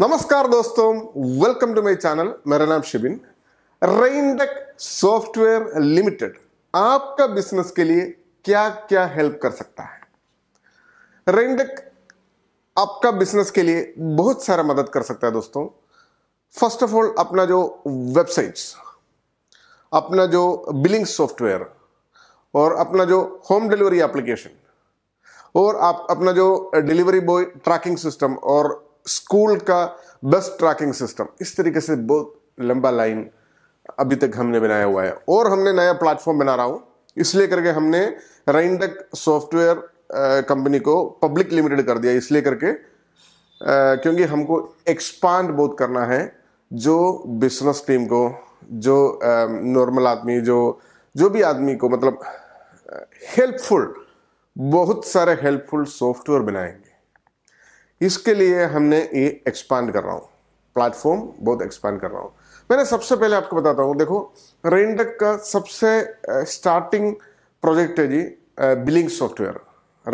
नमस्कार दोस्तों welcome to my channel मेरा नाम शिबिन रेनडेक सॉफ्टवेयर लिमिटेड आपका बिजनेस के लिए क्या क्या हेल्प कर सकता है रेनडेक आपका बिजनेस के लिए बहुत सारा मदद कर सकता है दोस्तों फर्स्ट ऑफ ऑल अपना जो वेबसाइट्स अपना जो बिलिंग सॉफ्टवेयर और अपना जो होम डिलीवरी एप्लीकेशन और आप अपना जो डिलीवरी बॉय ट्रैकिंग सिस्टम और स्कूल का बस ट्रैकिंग सिस्टम इस तरीके से बहुत लंबा लाइन अभी तक हमने बनाया हुआ है और हमने नया प्लेटफॉर्म बना रहा हूँ इसलिए करके हमने रेइनडेक सॉफ्टवेयर कंपनी को पब्लिक लिमिटेड कर दिया इसलिए करके क्योंकि हमको एक्सपांड बहुत करना है जो बिजनेस टीम को जो नॉर्मल आदमी जो जो भी आदमी को मतलब हेल्पफुल बहुत सारे हेल्पफुल सॉफ्टवेयर बनाएंगे इसके लिए हमने ये एक्सपांड कर रहा हूँ प्लेटफॉर्म बहुत एक्सपांड कर रहा हूँ मैंने सबसे पहले आपको बताता हूँ देखो रेनडक का सबसे स्टार्टिंग प्रोजेक्ट है जी बिलिंग सॉफ्टवेयर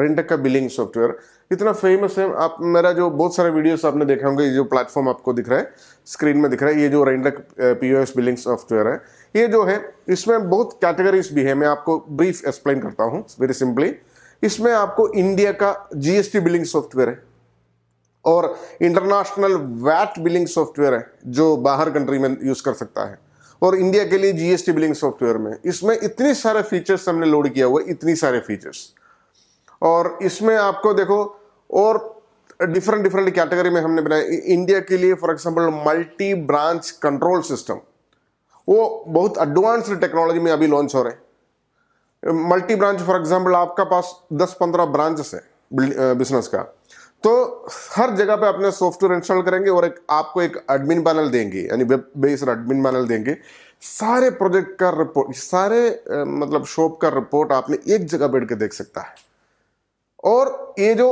रेनडक का बिलिंग सॉफ्टवेयर इतना फेमस है आप मेरा जो बहुत सारे वीडियोस आपने देखे होंगे ये जो प्लेटफॉर्म आपको दिख रहा है स्क्रीन में दिख रहा है ये जो रेनडक पीओएस बिलिंग सॉफ्टवेयर है ये जो है इसमें बहुत कैटेगरीज भी है मैं आपको ब्रीफ एक्सप्लेन करता हूँ वेरी सिंपली इसमें आपको इंडिया का जीएसटी बिलिंग सॉफ्टवेयर है और इंटरनेशनल वैट बिलिंग सॉफ्टवेयर है जो बाहर कंट्री में यूज़ कर सकता है और इंडिया के लिए जीएसटी बिलिंग सॉफ्टवेयर में इसमें इतने सारे फीचर्स हमने लोड किया हुआ है इतनी सारे फीचर्स और इसमें आपको देखो और डिफरेंट डिफरेंट कैटेगरी में हमने बनाया इंडिया के लिए for example multi branch control system वो बहुत एडवांस्ड टेक्नोलॉजी में अभी लॉन्च हो रहे हैं मल्टी ब्रांच फॉर एग्जाम्पल आपका पास दस पंद्रह ब्रांचेस है बिजनेस का तो हर जगह पे अपने सॉफ्टवेयर इंस्टॉल करेंगे और एक आपको एक एडमिन पैनल देंगे यानी वेब बेस्ड एडमिन पैनल देंगे सारे प्रोजेक्ट का रिपोर्ट सारे मतलब शॉप का रिपोर्ट आपने एक जगह बैठ के देख सकता है और ये जो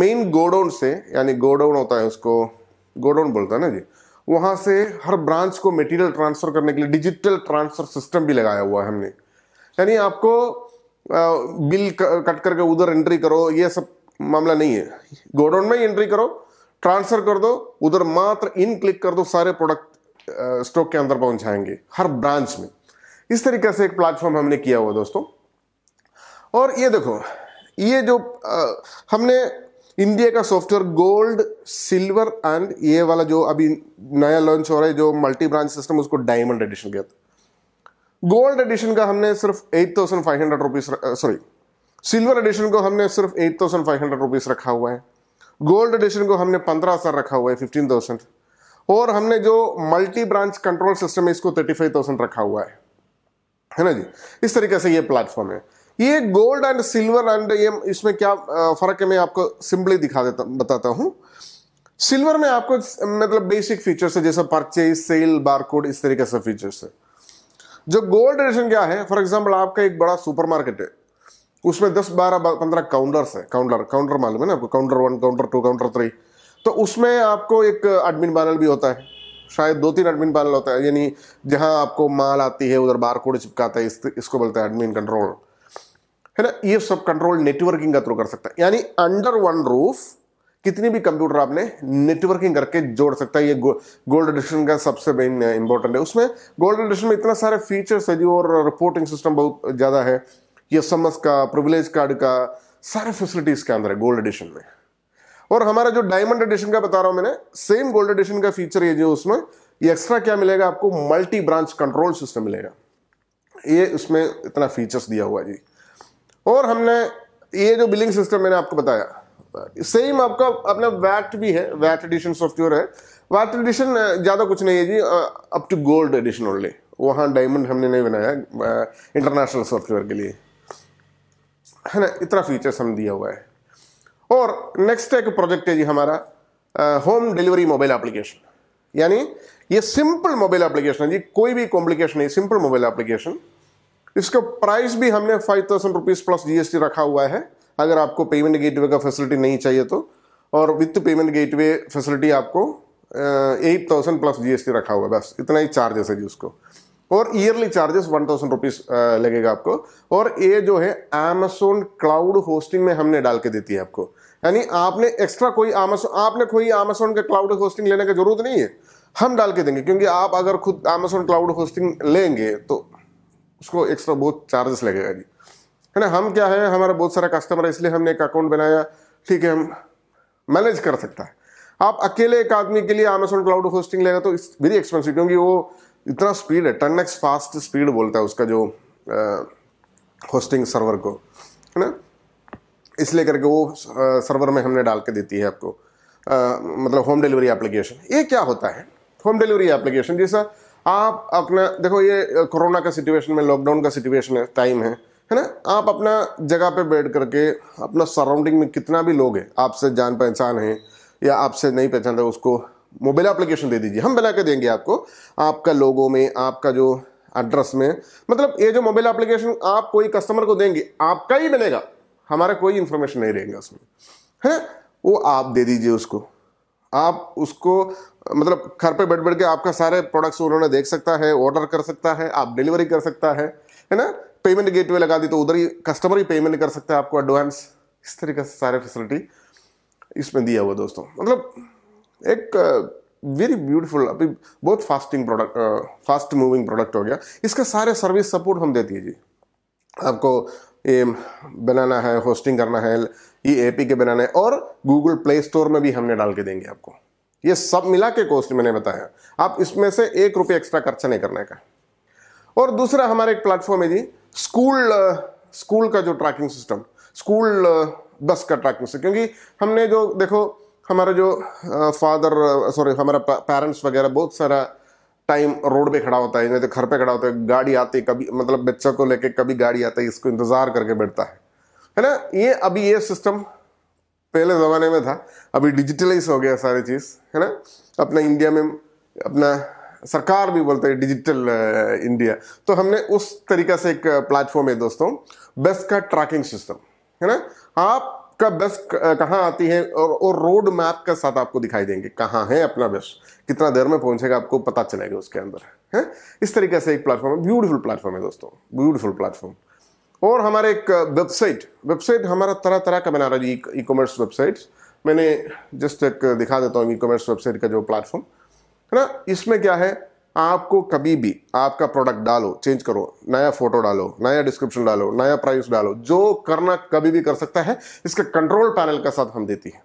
मेन गोडाउन से यानी गोडाउन होता है उसको गोडाउन बोलता है ना जी वहां से हर ब्रांच को मटेरियल ट्रांसफ़र करने के लिए डिजिटल ट्रांसफ़र सिस्टम भी लगाया हुआ है हमने यानी आपको बिल कट करके उधर एंट्री करो ये सब मामला नहीं है गोडाउन में एंट्री करो ट्रांसफर कर दो उधर मात्र इन क्लिक कर दो सारे प्रोडक्ट स्टॉक के अंदर पहुंच जाएंगे हर ब्रांच में इस तरीके से एक प्लेटफॉर्म हमने किया हुआ दोस्तों और ये देखो ये जो आ, हमने इंडिया का सॉफ्टवेयर गोल्ड सिल्वर एंड ये वाला जो अभी नया लॉन्च हो रहा है जो मल्टी ब्रांच सिस्टम उसको डायमंड एडिशन किया था गोल्ड एडिशन का हमने सिर्फ eight thousand five hundred rupees sorry silver edition को हमने सिर्फ eight thousand five hundred rupees रखा हुआ है गोल्ड एडिशन को हमने पंद्रह हज़ार रखा हुआ है फिफ्टीन थाउजेंड और हमने जो मल्टी ब्रांच कंट्रोल सिस्टम है इसको थर्टी फाइव थाउजेंड रखा हुआ है है ना जी इस तरीके से ये प्लेटफॉर्म है ये गोल्ड एंड सिल्वर एंड ये इसमें क्या फ़र्क है मैं आपको सिंपली दिखा देता बताता हूँ सिल्वर में आपको मतलब बेसिक फीचर्स है जैसे परचेज सेल बारकोड इस तरीके से फीचर्स है जो गोल्ड एडिशन क्या है फॉर एग्जाम्पल आपका एक बड़ा सुपरमार्केट है उसमें दस बारह पंद्रह काउंटर्स है काउंटर काउंटर मालूम है ना आपको counter one counter two counter three तो उसमें आपको एक एडमिन पैनल भी होता है शायद दो तीन एडमिन पैनल होता है यानी जहां आपको माल आती है उधर बार कोड चिपकाता है इस, इसको बोलते हैं एडमिन कंट्रोल है ना ये सब कंट्रोल नेटवर्किंग का थ्रू कर सकता है यानी अंडर वन रूफ कितनी भी कंप्यूटर आपने नेटवर्किंग करके जोड़ सकता है ये गोल्ड एडिशन का सबसे मेन इंपॉर्टेंट है उसमें गोल्ड एडिशन में इतना सारे फीचर्स है जो और रिपोर्टिंग सिस्टम बहुत ज़्यादा है एस एम एस का प्रिविलेज कार्ड का सारे फैसिलिटीज के अंदर है गोल्ड एडिशन में और हमारा जो डायमंड एडिशन का बता रहा हूं मैंने सेम गोल्ड एडिशन का फीचर ये जो उसमें ये एक्स्ट्रा क्या मिलेगा आपको मल्टी ब्रांच कंट्रोल सिस्टम मिलेगा ये उसमें इतना फीचर्स दिया हुआ जी और हमने ये जो बिलिंग सिस्टम मैंने आपको बताया सेम आपका अपना वैट भी है वैट एडिशन सॉफ्टवेयर है वैट एडिशन ज़्यादा कुछ नहीं है जी up to gold edition only वहां डायमंड हमने नहीं बनाया इंटरनेशनल सॉफ्टवेयर के लिए है ना इतना फीचर्स हम दिया हुआ है और नेक्स्ट एक प्रोजेक्ट है जी हमारा होम डिलीवरी मोबाइल एप्लीकेशन यानी ये सिंपल मोबाइल एप्लीकेशन है जी कोई भी कॉम्प्लिकेशन नहीं सिंपल मोबाइल एप्लीकेशन इसका प्राइस भी हमने five thousand rupees plus GST रखा हुआ है अगर आपको पेमेंट गेटवे का फैसिलिटी नहीं चाहिए तो और विथ पेमेंट गेटवे फैसिलिटी आपको एट थाउजेंड प्लस जीएसटी रखा हुआ है बस इतना ही चार्जेस है जी उसको और yearly charges one thousand rupees लगेगा आपको और ये जो है अमेजोन क्लाउड होस्टिंग में हमने डाल के देती है आपको यानी आपने एक्स्ट्रा कोई अमेजोन आपने कोई अमेजोन का क्लाउड होस्टिंग लेने की जरूरत नहीं है हम डाल के देंगे क्योंकि आप अगर खुद अमेजोन क्लाउड होस्टिंग लेंगे तो उसको एक्स्ट्रा बहुत चार्जेस लगेगा जी है ना हम क्या है हमारा बहुत सारा कस्टमर है इसलिए हमने एक अकाउंट बनाया ठीक है हम मैनेज कर सकता है आप अकेले एक आदमी के लिए अमेजोन क्लाउड होस्टिंग लेगा तो इट्स वेरी एक्सपेंसिव क्योंकि वो इतना स्पीड है टन एक्स फास्ट स्पीड बोलता है उसका जो होस्टिंग सर्वर को है ना इसलिए करके वो सर्वर में हमने डाल के देती है आपको आ, मतलब होम डिलीवरी एप्लीकेशन ये क्या होता है होम डिलीवरी एप्लीकेशन जैसा आप अपना देखो ये कोरोना का सिचुएशन में लॉकडाउन का सिचुएशन है टाइम है है ना आप अपना जगह पे बैठ करके अपना सराउंडिंग में कितना भी लोग हैं आपसे जान पहचान है या आपसे नहीं पहचान रहे उसको मोबाइल एप्लीकेशन दे दीजिए हम बना के देंगे आपको आपका लोगों में आपका जो एड्रेस में मतलब ये जो मोबाइल एप्लीकेशन आप कोई कस्टमर को देंगे आपका ही बनेगा हमारा कोई इंफॉर्मेशन नहीं रहेगा उसमें है वो आप दे दीजिए उसको आप उसको मतलब घर पे बैठ बैठ के आपका सारे प्रोडक्ट्स उन्होंने देख सकता है ऑर्डर कर सकता है आप डिलीवरी कर सकता है है ना पेमेंट गेटवे लगा दी तो उधर ही कस्टमर ही पेमेंट कर सकता है आपको एडवांस इस तरीके से सारे फैसिलिटी इसमें दिया हुआ दोस्तों मतलब एक वेरी ब्यूटीफुल अभी बहुत fasting product fast moving product हो गया इसका सारे सर्विस सपोर्ट हम देती है जी आपको ये बनाना है होस्टिंग करना है ये ए पी के बनाना है और गूगल प्ले स्टोर में भी हमने डाल के देंगे आपको ये सब मिला के कॉस्ट मैंने बताया आप इसमें से एक रुपये एक्स्ट्रा खर्चा नहीं करने का और दूसरा हमारे एक प्लेटफॉर्म है जी स्कूल स्कूल का जो ट्रैकिंग सिस्टम स्कूल बस का ट्रैकिंग सिस्टम क्योंकि हमने जो देखो हमारा जो फादर सॉरी हमारा पेरेंट्स वगैरह बहुत सारा टाइम रोड पे खड़ा होता है नहीं तो घर पे खड़ा होता है गाड़ी आती कभी मतलब बच्चों को लेके कभी गाड़ी आती है इसको इंतज़ार करके बैठता है है ना ये अभी ये सिस्टम पहले ज़माने में था अभी डिजिटलाइज हो गया सारी चीज़ है ना अपना इंडिया में अपना सरकार भी बोलते हैं डिजिटल इंडिया तो हमने उस तरीका से एक प्लेटफॉर्म है दोस्तों बस का ट्रैकिंग सिस्टम है ना आप का बस कहाँ आती है और और रोड मैप के साथ आपको दिखाई देंगे कहाँ है अपना बस कितना देर में पहुंचेगा आपको पता चलेगा उसके अंदर है इस तरीके से एक प्लेटफॉर्म है ब्यूटीफुल प्लेटफॉर्म है दोस्तों ब्यूटीफुल प्लेटफॉर्म और हमारे एक वेबसाइट वेबसाइट हमारा तरह तरह का बना रहा है ई कॉमर्स वेबसाइट मैंने जस्ट एक दिखा देता हूँ ई कॉमर्स वेबसाइट का जो प्लेटफॉर्म है ना इसमें क्या है आपको कभी भी आपका प्रोडक्ट डालो चेंज करो नया फोटो डालो नया डिस्क्रिप्शन डालो नया प्राइस डालो जो करना कभी भी कर सकता है इसके कंट्रोल पैनल का साथ हम देती है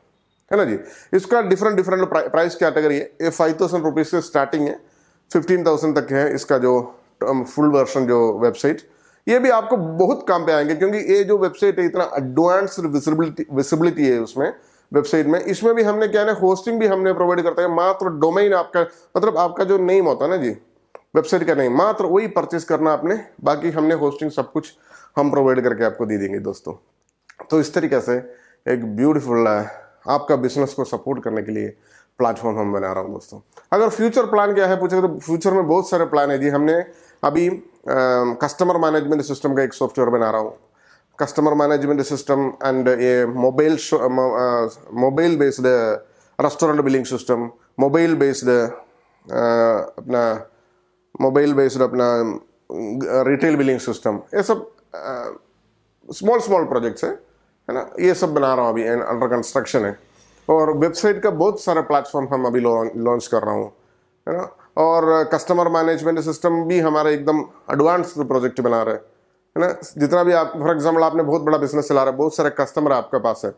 है ना जी इसका डिफरेंट डिफरेंट प्राइस कैटेगरी है ये फाइव थाउजेंड रुपीज़ से स्टार्टिंग है फिफ्टीन थाउजेंड तक है इसका जो फुल um, वर्सन जो वेबसाइट ये भी आपको बहुत काम पे आएंगे क्योंकि ये जो वेबसाइट है इतना एडवांस विजिबिलिटी विजिबिलिटी है उसमें वेबसाइट में इसमें भी हमने क्या है होस्टिंग भी हमने प्रोवाइड करता है मात्र डोमेन आपका मतलब आपका जो नेम होता है ना जी वेबसाइट का नहीं मात्र वही परचेस करना आपने बाकी हमने होस्टिंग सब कुछ हम प्रोवाइड करके आपको दे देंगे दोस्तों तो इस तरीके से एक ब्यूटीफुल आपका बिजनेस को सपोर्ट करने के लिए प्लेटफॉर्म हम बना रहा हूँ दोस्तों अगर फ्यूचर प्लान क्या है पूछेगा तो फ्यूचर में बहुत सारे प्लान है जी हमने अभी कस्टमर मैनेजमेंट सिस्टम का एक सॉफ्टवेयर बना रहा हूँ customer management system and a mobile uh, uh mobile based uh, restaurant billing system mobile based uh, अपना mobile based अपना रिटेल बिलिंग सिस्टम ये सब स्मॉल स्मॉल प्रोजेक्ट्स है है ना ये सब बना रहा हूँ अभी अंडर कंस्ट्रक्शन है और वेबसाइट का बहुत सारा प्लेटफॉर्म हम अभी लॉन्च कर रहा हूँ है ना और कस्टमर मैनेजमेंट सिस्टम भी हमारा एकदम एडवांस प्रोजेक्ट बना रहे हैं है ना जितना भी आप फॉर एग्जाम्पल आपने बहुत बड़ा बिजनेस चला रहा है बहुत सारे कस्टमर आपके पास है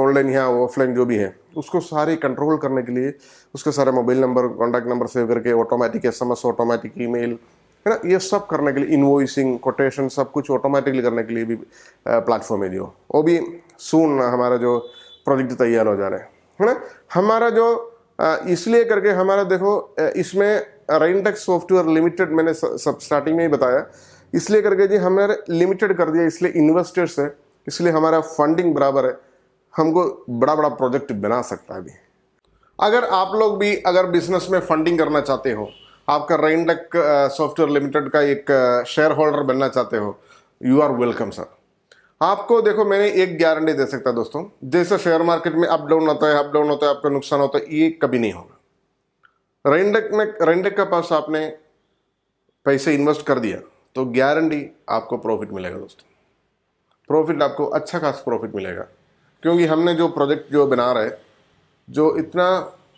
ऑनलाइन या ऑफलाइन जो भी है उसको सारे कंट्रोल करने के लिए उसके सारे mobile number contact number save करके automatic S M S automatic email है ना ये सब करने के लिए इन्वॉइसिंग कोटेशन सब कुछ ऑटोमेटिकली करने के लिए भी प्लेटफॉर्म है जो वो भी सुन हमारा जो प्रोजेक्ट तैयार हो जा रहा है ना हमारा जो इसलिए करके हमारा देखो इसमें रेनटेक सॉफ्टवेयर लिमिटेड मैंने सब स्टार्टिंग में ही बताया इसलिए करके जी हमारे लिमिटेड कर दिया इसलिए इन्वेस्टर्स है इसलिए हमारा फंडिंग बराबर है हमको बड़ा बड़ा प्रोजेक्ट बना सकता है अभी अगर आप लोग भी अगर बिजनेस में फंडिंग करना चाहते हो आपका रेनडक सॉफ्टवेयर लिमिटेड का एक शेयर होल्डर बनना चाहते हो यू आर वेलकम सर आपको देखो मैंने एक गारंटी दे सकता दोस्तों जैसे शेयर मार्केट में अप डाउन होता है अप डाउन होता है आपका नुकसान होता है ये कभी नहीं होगा रेनडक में रेनडक के पास आपने पैसे इन्वेस्ट कर दिया तो गारंटी आपको प्रॉफिट मिलेगा दोस्तों प्रॉफिट आपको अच्छा खास प्रॉफिट मिलेगा क्योंकि हमने जो प्रोजेक्ट जो बना रहे जो इतना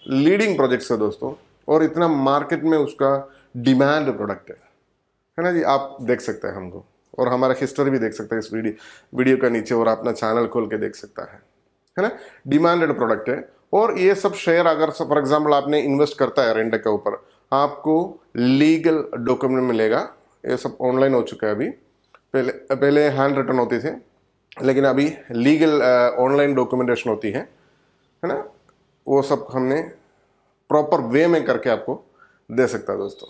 लीडिंग प्रोजेक्ट्स है दोस्तों और इतना मार्केट में उसका डिमांड प्रोडक्ट है है ना जी आप देख सकते हैं हमको और हमारा हिस्ट्री भी देख सकते हैं इस वीडियो वीडियो का नीचे और अपना चैनल खोल के देख सकता है है ना डिमांडेड प्रोडक्ट है और ये सब शेयर अगर फॉर एग्जाम्पल आपने इन्वेस्ट करता है रेंट के ऊपर आपको लीगल डॉक्यूमेंट मिलेगा ये सब ऑनलाइन हो चुका है अभी पहले पहले हैंड रिटर्न होती थी लेकिन अभी लीगल ऑनलाइन डॉक्यूमेंटेशन होती है है ना वो सब हमने प्रॉपर वे में करके आपको दे सकता है दोस्तों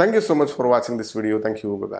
thank you so much for watching this video thank you bye